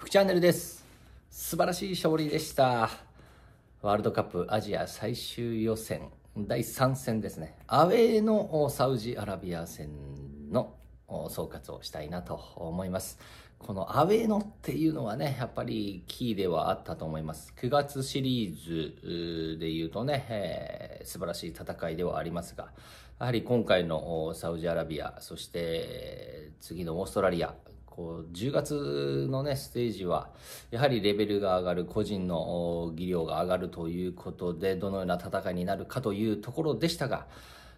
福チャンネルです素晴らしい勝利でしたワールドカップアジア最終予選第3戦ですねアウェーのサウジアラビア戦の総括をしたいなと思いますこのアウェーのっていうのはね、やっぱりキーではあったと思います。9月シリーズで言うとね、えー、素晴らしい戦いではありますが、やはり今回のサウジアラビア、そして次のオーストラリアこう10月のねステージはやはりレベルが上がる個人の技量が上がるということでどのような戦いになるかというところでしたが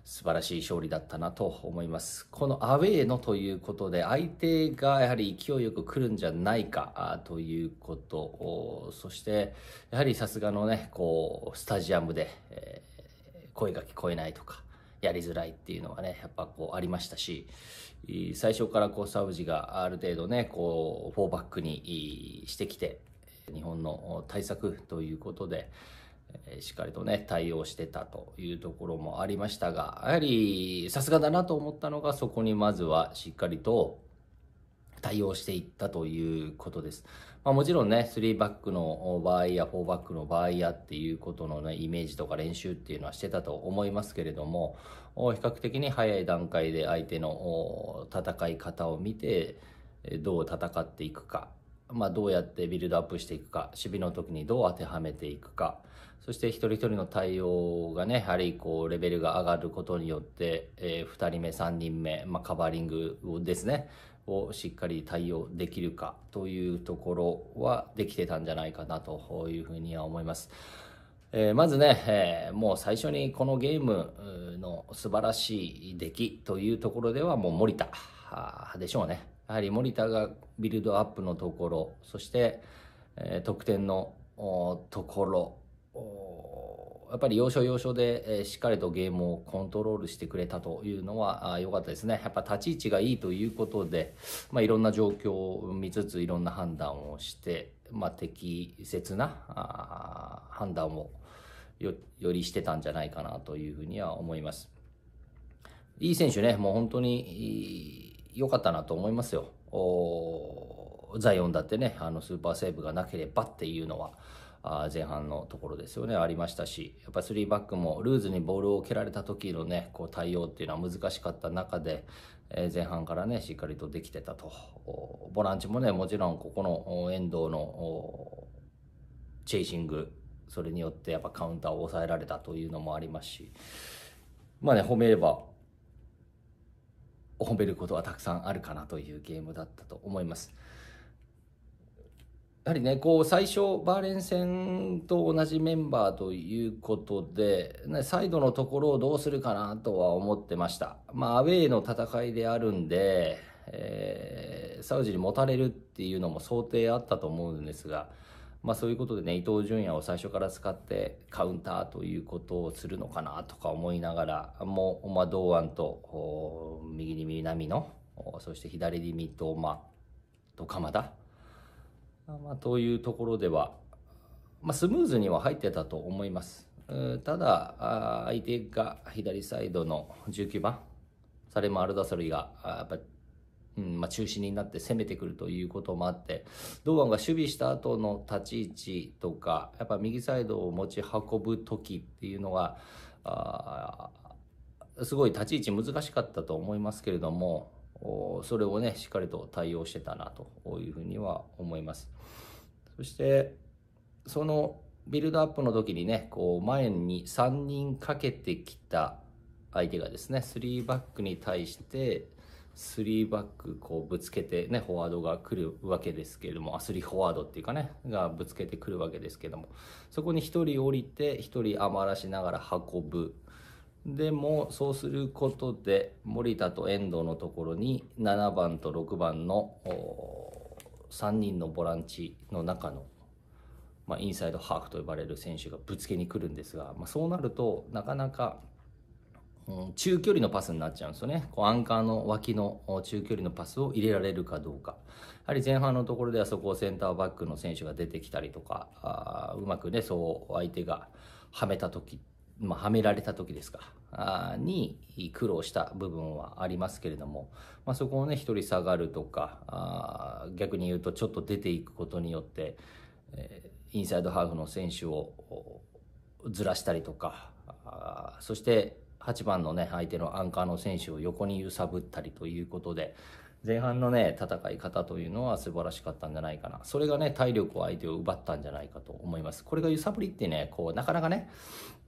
素晴らしい勝利だったなと思いますこのアウェーのということで相手がやはり勢いよく来るんじゃないかということそしてやはりさすがのねこうスタジアムで、え声が聞こえないとかやりづらいっていうのがね、やっぱこうありましたし、最初からこうサウジがある程度ね、こう、フォーバックにしてきて、日本の対策ということで、しっかりとね、対応してたというところもありましたが、やはりさすがだなと思ったのが、そこにまずはしっかりと対応していったということです。まあ、もちろんね、3バックの場合や4バックの場合やっていうことのね、イメージとか練習っていうのはしてたと思いますけれども、比較的に早い段階で相手の戦い方を見て、どう戦っていくか、まあ、どうやってビルドアップしていくか、守備の時にどう当てはめていくか、そして一人一人の対応がね、やはりこう、レベルが上がることによって、えー、2人目、3人目、まあ、カバーリングですね、をしっかり対応できるかというところはできてたんじゃないかなというふうには思います。えー、まずね、えー、もう最初にこのゲームの素晴らしい出来というところではもう森田でしょうね。やはり森田がビルドアップのところ、そして、えー、得点のところ、やっぱり要所要所で、えしっかりとゲームをコントロールしてくれたというのは良かったですね。やっぱ立ち位置がいいということで、まあ、いろんな状況を見つついろんな判断をして、まあ、適切な判断をよりしてたんじゃないかなというふうには思います。いい選手ね、もう本当に良かったなと思いますよ。ザイオンだってね、あのスーパーセーブがなければっていうのは。前半のところですよね、ありましたし、やっぱ3バックもルーズにボールを蹴られた時のね、こう対応っていうのは難しかった中で、え前半からね、しっかりとできてたと。ボランチもね、もちろんここの遠藤のチェイシング、それによってやっぱカウンターを抑えられたというのもありますし、まあね、褒めれば、褒めることはたくさんあるかなというゲームだったと思います。やはりね、こう、最初、バーレン戦と同じメンバーということで、ね、サイドのところをどうするかなとは思ってました。まあ、アウェイの戦いであるんで、えー、サウジに持たれるっていうのも想定あったと思うんですが、まあそういうことでね、伊東純也を最初から使ってカウンターということをするのかなとか思いながら、もう、まあ、堂安と、右に南野、そして左に三笘と鎌田、まあ、というところでは、まあ、スムーズには入ってたと思います。ただ、相手が左サイドの19番、サレマ・アルダソリが、やっぱり、うんまあ、中心になって攻めてくるということもあって、堂安が守備した後の立ち位置とか、やっぱ右サイドを持ち運ぶ時っていうのが、すごい立ち位置難しかったと思いますけれども、それをね、しっかりと対応してたなというふうには思います。そして、そのビルドアップの時にね、こう前に3人かけてきた相手がですね、3バックに対して、3バックこうぶつけてね、フォワードが来るわけですけれども、あ、3フォワードっていうかね、がぶつけてくるわけですけども、そこに1人降りて、1人余らしながら運ぶでもそうすることで森田と遠藤のところに7番と6番の3人のボランチの中の、まあ、インサイドハーフと呼ばれる選手がぶつけに来るんですが、まあ、そうなるとなかなか、うん、中距離のパスになっちゃうんですよねこうアンカーの脇の中距離のパスを入れられるかどうかやはり前半のところではそこをセンターバックの選手が出てきたりとかあうまくねそう相手がはめた時っまあ、はめられた時ですかあに苦労した部分はありますけれども、まあ、そこをね一人下がるとかあ逆に言うとちょっと出ていくことによって、えインサイドハーフの選手をずらしたりとかそして8番のね相手のアンカーの選手を横に揺さぶったりということで前半のね、戦い方というのは素晴らしかったんじゃないかな。それがね、体力を相手を奪ったんじゃないかと思います。これが揺さぶりってね、こう、なかなかね、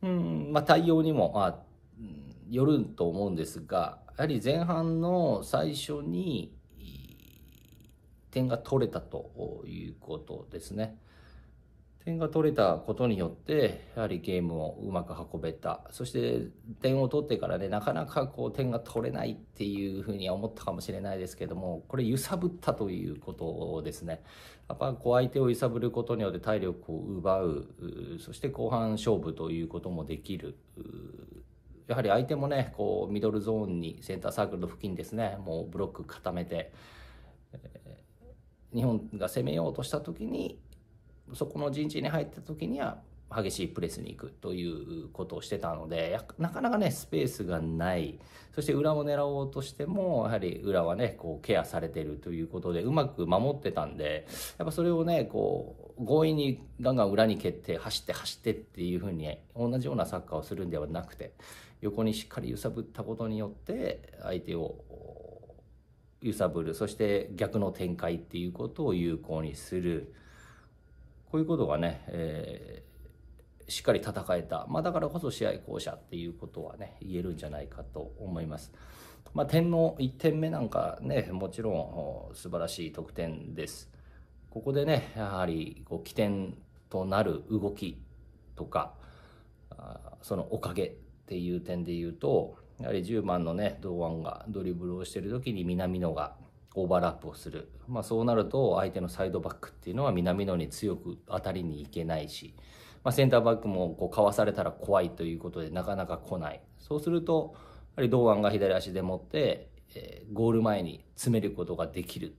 うん、まあ、対応にも、まあ、よると思うんですが、やはり前半の最初に、点が取れたということですね。点が取れたことによって、やはりゲームをうまく運べた。そして点を取ってからね、なかなかこう点が取れないっていうふうには思ったかもしれないですけども、これ揺さぶったということですね。やっぱこう相手を揺さぶることによって体力を奪う、そして後半勝負ということもできる。やはり相手もね、こうミドルゾーンにセンターサークルの付近ですね、もうブロック固めて、日本が攻めようとした時に、そこの陣地に入った時には激しいプレスに行くということをしてたので、なかなかね、スペースがない。そして裏を狙おうとしても、やはり裏はね、こうケアされてるということで、うまく守ってたんで、やっぱそれをね、こう、強引にガンガン裏に蹴って、走って走ってっていうふうに、同じようなサッカーをするんではなくて、横にしっかり揺さぶったことによって、相手を揺さぶる。そして逆の展開っていうことを有効にする。こういうことがね、えー、しっかり戦えた、まあ、だからこそ試合巧者っていうことはね言えるんじゃないかと思います。まあ、点の1点目なんかねもちろん素晴らしい得点です。ここでねやはりこう起点となる動きとかそのおかげっていう点で言うとやはり10番のね堂安がドリブルをしてる時に南野がオーバーラップをする、まあ、そうなると相手のサイドバックっていうのは南野に強く当たりにいけないし、まあ、センターバックもこうかわされたら怖いということでなかなか来ないそうするとやはり堂安が左足で持って、えー、ゴール前に詰めることができる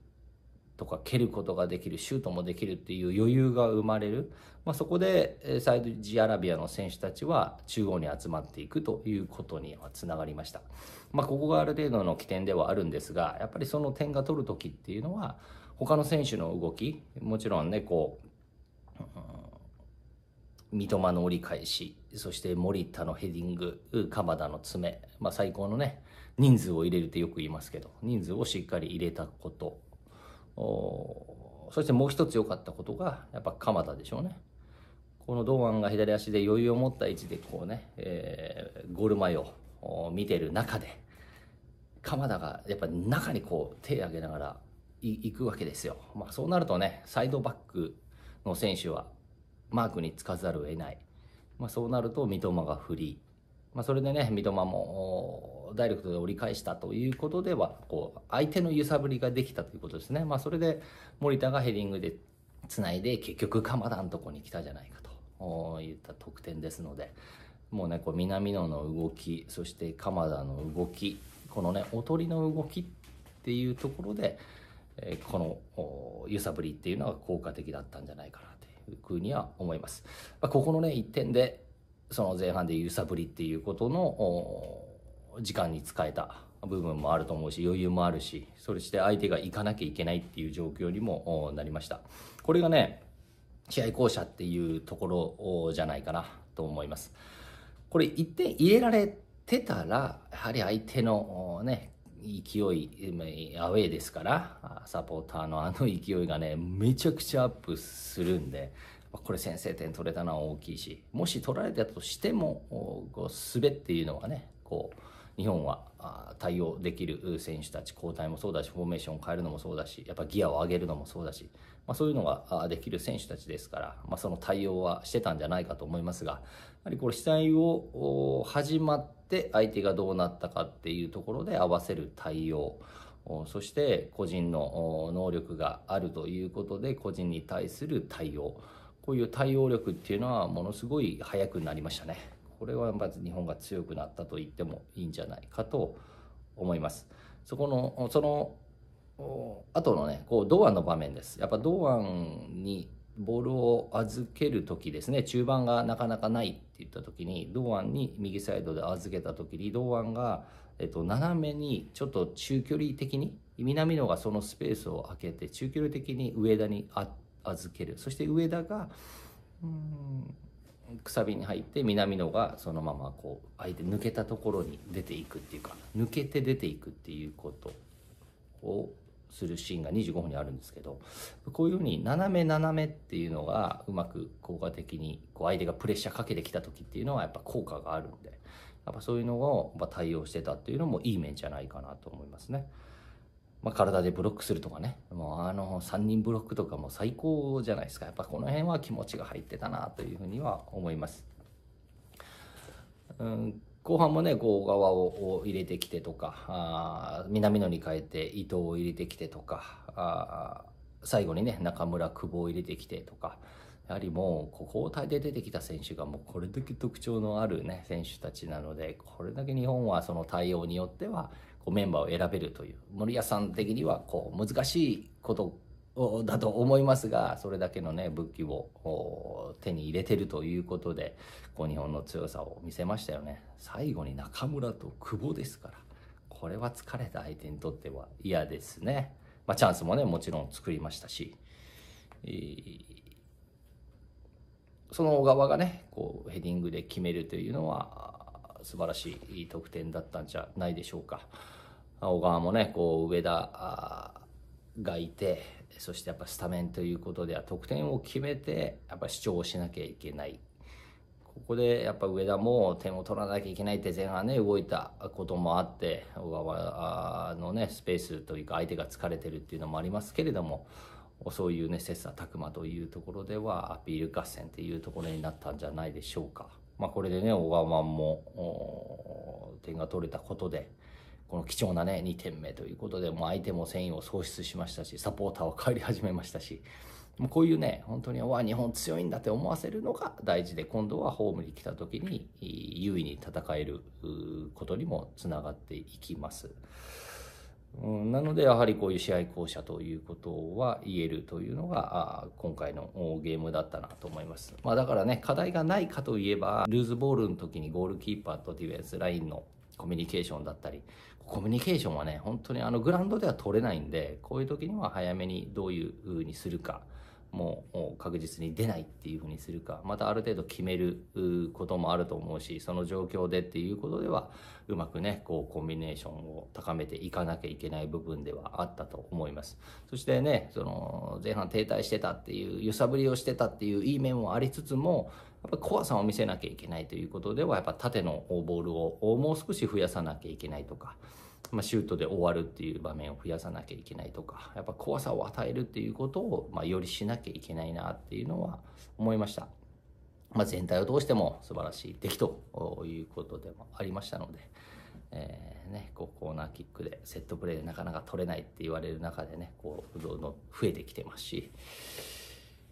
とか蹴ることができるシュートもできるっていう余裕が生まれる、まあ、そこでサイドジアラビアの選手たちは中央に集まっていくということにはつながりました、まあ、ここがある程度の起点ではあるんですがやっぱりその点が取る時っていうのは他の選手の動きもちろんねこう、三笘の折り返しそして森田のヘディング鎌田の爪、まあ、最高のね人数を入れるってよく言いますけど人数をしっかり入れたことそしてもう一つ良かったことが、やっぱ鎌田でしょうね。この堂安が左足で余裕を持った位置でこうね、えー、ゴール前を見てる中で、鎌田がやっぱ中にこう手を上げながら行くわけですよ。まあそうなるとね、サイドバックの選手はマークにつかざるを得ない。まあそうなると三笘がフリー。まあそれでね、三笘もダイレクトで折り返したということでは、こう、相手の揺さぶりができたということですね。まあ、それで、森田がヘディングで繋いで、結局、鎌田のとこに来たじゃないかといった得点ですので、もうね、こう、南野の動き、そして鎌田の動き、このね、おとりの動きっていうところで、えこの揺さぶりっていうのは効果的だったんじゃないかなというふうには思います。まあ、ここのね、1点で、その前半で揺さぶりっていうことの、時間に使えた部分もあると思うし余裕もあるしそして相手が行かなきゃいけないっていう状況にもなりましたこれがね試合巧者っていうところじゃないかなと思いますこれ1点入れられてたらやはり相手のね勢いアウェーですからサポーターのあの勢いがねめちゃくちゃアップするんでこれ先制点取れたのは大きいしもし取られたとしても滑っていうのはねこう日本は対応できる選手たち交代もそうだしフォーメーションを変えるのもそうだしやっぱギアを上げるのもそうだし、まあ、そういうのができる選手たちですから、まあ、その対応はしてたんじゃないかと思いますがやはりこれ試合を始まって相手がどうなったかっていうところで合わせる対応そして個人の能力があるということで個人に対する対応こういう対応力っていうのはものすごい早くなりましたね。これはまず日本が強くなったと言ってもいいんじゃないかと思います。そこの、その、あとのね、こう、堂安の場面です。やっぱ堂安にボールを預ける時ですね、中盤がなかなかないって言った時に、堂安に右サイドで預けた時に、堂安が、えっと、斜めにちょっと中距離的に、南野がそのスペースを空けて、中距離的に上田に預ける。そして上田が、うんくさびに入って南野がそのままこう相手抜けたところに出ていくっていうか抜けて出ていくっていうことをするシーンが25分にあるんですけどこういうふうに斜め斜めっていうのがうまく効果的にこう相手がプレッシャーかけてきた時っていうのはやっぱ効果があるんでやっぱそういうのを対応してたっていうのもいい面じゃないかなと思いますね。まあ、体でブロックするとかね、もうあの3人ブロックとかも最高じゃないですか。やっぱこの辺は気持ちが入ってたなというふうには思います。うん、後半もね、こう側を入れてきてとか、あ南野に変えて伊藤を入れてきてとか、あ最後にね、中村、久保を入れてきてとか、やはりもう、交代で出てきた選手がもうこれだけ特徴のあるね、選手たちなので、これだけ日本はその対応によっては、こうメンバーを選べるという森保さん的にはこう難しいことだと思いますがそれだけのね武器を手に入れてるということでこう日本の強さを見せましたよね最後に中村と久保ですからこれは疲れた相手にとっては嫌ですね、まあ、チャンスもねもちろん作りましたし、えー、その小川がねこうヘディングで決めるというのは素晴らしい得点だったんじゃないでしょうか。小川もね、こう、上田がいて、そしてやっぱスタメンということでは得点を決めて、やっぱ主張をしなきゃいけない。ここでやっぱ上田も点を取らなきゃいけないって前半ね、動いたこともあって、小川のね、スペースというか相手が疲れてるっていうのもありますけれども、そういうね、切磋琢磨というところでは、アピール合戦っていうところになったんじゃないでしょうか。まあ、これでね、小川も点が取れたことで、この貴重なね、2点目ということで、もう相手も戦意を喪失しましたし、サポーターは帰り始めましたし、もうこういうね、本当に、わ、日本強いんだって思わせるのが大事で、今度はホームに来た時に、優位に戦えることにもつながっていきます。うん、なので、やはりこういう試合巧者ということは言えるというのが、今回のゲームだったなと思います。まあ、だからね、課題がないかといえば、ルーズボールの時にゴールキーパーとディフェンスラインのコミュニケーションだったり、コミュニケーションはね、本当にあのグラウンドでは取れないんで、こういう時には早めにどういう風にするか、もう確実に出ないっていうふうにするかまたある程度決めることもあると思うしその状況でっていうことではうまくねこうコンビネーションを高めていかなきゃいけない部分ではあったと思いますそしてねその前半停滞してたっていう揺さぶりをしてたっていういい面もありつつもやっぱ怖さを見せなきゃいけないということではやっぱ縦のボールをもう少し増やさなきゃいけないとかまあ、シュートで終わるっていう場面を増やさなきゃいけないとかやっぱ怖さを与えるっていうことを、まあ、よりしなきゃいけないなっていうのは思いました、まあ、全体を通しても素晴らしい出来ということでもありましたので、えーね、こうコーナーキックでセットプレーでなかなか取れないって言われる中でねこうどんどん増えてきてますし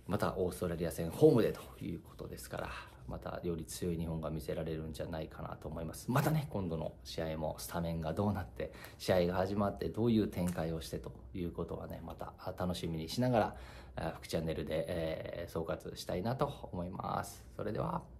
またオーストラリア戦ホームでということですからまたより強い日本が見せられるんじゃないかなと思います。またね、今度の試合もスタメンがどうなって、試合が始まってどういう展開をしてということはね、また楽しみにしながら、福チャンネルで、え総括したいなと思います。それでは。